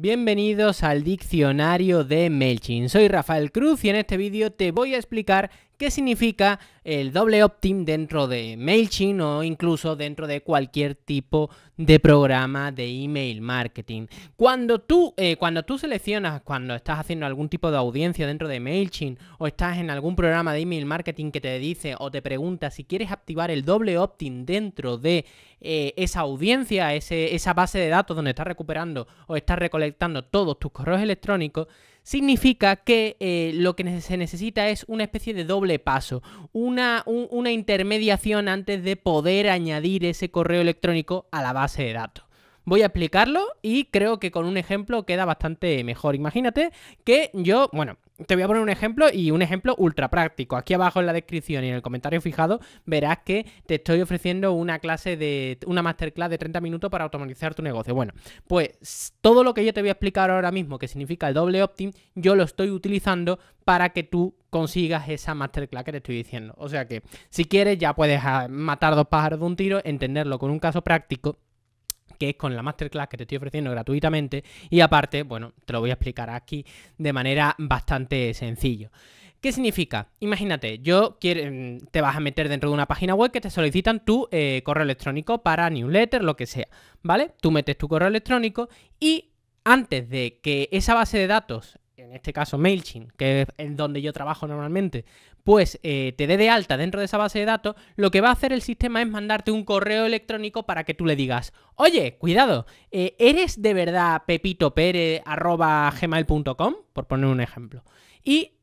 Bienvenidos al diccionario de MailChimp. Soy Rafael Cruz y en este vídeo te voy a explicar ¿Qué significa el doble opt-in dentro de MailChimp o incluso dentro de cualquier tipo de programa de email marketing. Cuando tú, eh, cuando tú seleccionas, cuando estás haciendo algún tipo de audiencia dentro de MailChimp o estás en algún programa de email marketing que te dice o te pregunta si quieres activar el doble opt-in dentro de eh, esa audiencia, esa base de datos donde estás recuperando o estás recolectando todos tus correos electrónicos, significa que eh, lo que se necesita es una especie de doble paso, una, una intermediación antes de poder añadir ese correo electrónico a la base de datos. Voy a explicarlo y creo que con un ejemplo queda bastante mejor. Imagínate que yo, bueno, te voy a poner un ejemplo y un ejemplo ultra práctico. Aquí abajo en la descripción y en el comentario fijado verás que te estoy ofreciendo una clase de una masterclass de 30 minutos para automatizar tu negocio. Bueno, pues todo lo que yo te voy a explicar ahora mismo, que significa el doble opt yo lo estoy utilizando para que tú consigas esa masterclass que te estoy diciendo. O sea que si quieres ya puedes matar dos pájaros de un tiro, entenderlo con un caso práctico que es con la masterclass que te estoy ofreciendo gratuitamente y aparte, bueno, te lo voy a explicar aquí de manera bastante sencilla. ¿Qué significa? Imagínate, yo mm, te vas a meter dentro de una página web que te solicitan tu eh, correo electrónico para newsletter, lo que sea, ¿vale? Tú metes tu correo electrónico y antes de que esa base de datos este caso MailChimp, que es donde yo trabajo normalmente, pues eh, te dé de alta dentro de esa base de datos, lo que va a hacer el sistema es mandarte un correo electrónico para que tú le digas, oye, cuidado, eh, ¿eres de verdad gmail.com? Por poner un ejemplo. Y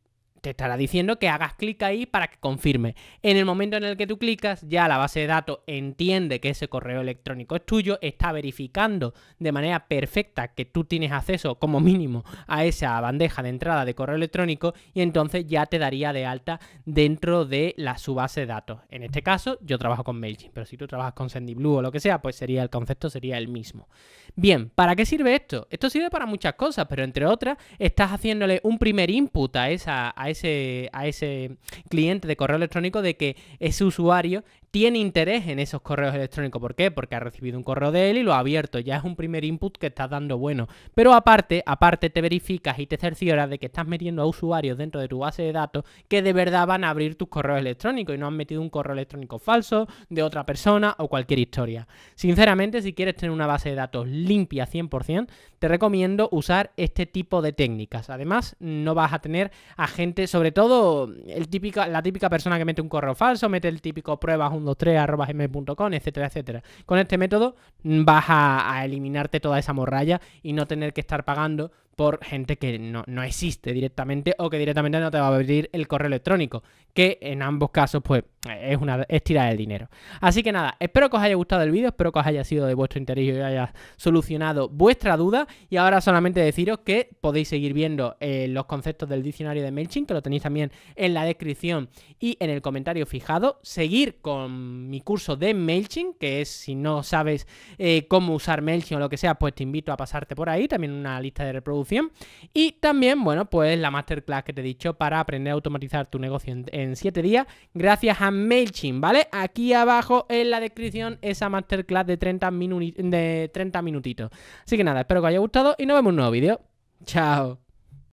te estará diciendo que hagas clic ahí para que confirme. En el momento en el que tú clicas, ya la base de datos entiende que ese correo electrónico es tuyo, está verificando de manera perfecta que tú tienes acceso como mínimo a esa bandeja de entrada de correo electrónico y entonces ya te daría de alta dentro de la base de datos. En este caso, yo trabajo con MailChimp, pero si tú trabajas con SendyBlue o lo que sea, pues sería el concepto sería el mismo. Bien, ¿para qué sirve esto? Esto sirve para muchas cosas, pero entre otras, estás haciéndole un primer input a esa a ese cliente de correo electrónico de que ese usuario tiene interés en esos correos electrónicos. ¿Por qué? Porque ha recibido un correo de él y lo ha abierto. Ya es un primer input que estás dando bueno. Pero aparte, aparte te verificas y te cercioras de que estás metiendo a usuarios dentro de tu base de datos que de verdad van a abrir tus correos electrónicos y no han metido un correo electrónico falso de otra persona o cualquier historia. Sinceramente, si quieres tener una base de datos limpia 100%, te recomiendo usar este tipo de técnicas. Además, no vas a tener a gente, sobre todo el típico, la típica persona que mete un correo falso, mete el típico pruebas arrobas gmail.com etcétera, etcétera. Con este método mm, vas a, a eliminarte toda esa morralla y no tener que estar pagando por gente que no, existe directamente o que directamente no te va a abrir el correo electrónico, que en ambos casos pues es una es tirar el dinero. Así que nada, espero que os haya gustado el vídeo, espero que os haya sido de vuestro interés y os haya solucionado vuestra duda y ahora solamente deciros que podéis seguir viendo eh, los conceptos del diccionario de MailChimp, que lo tenéis también en la descripción y en el comentario fijado, seguir con mi curso de MailChimp, que es si no sabes eh, cómo usar MailChimp o lo que sea, pues te invito a pasarte por ahí, también una lista de reproducción y también, bueno, pues la masterclass que te he dicho para aprender a automatizar tu negocio en 7 días gracias a MailChimp, ¿vale? Aquí abajo en la descripción esa masterclass de 30, de 30 minutitos. Así que nada, espero que os haya gustado y nos vemos en un nuevo vídeo. Chao.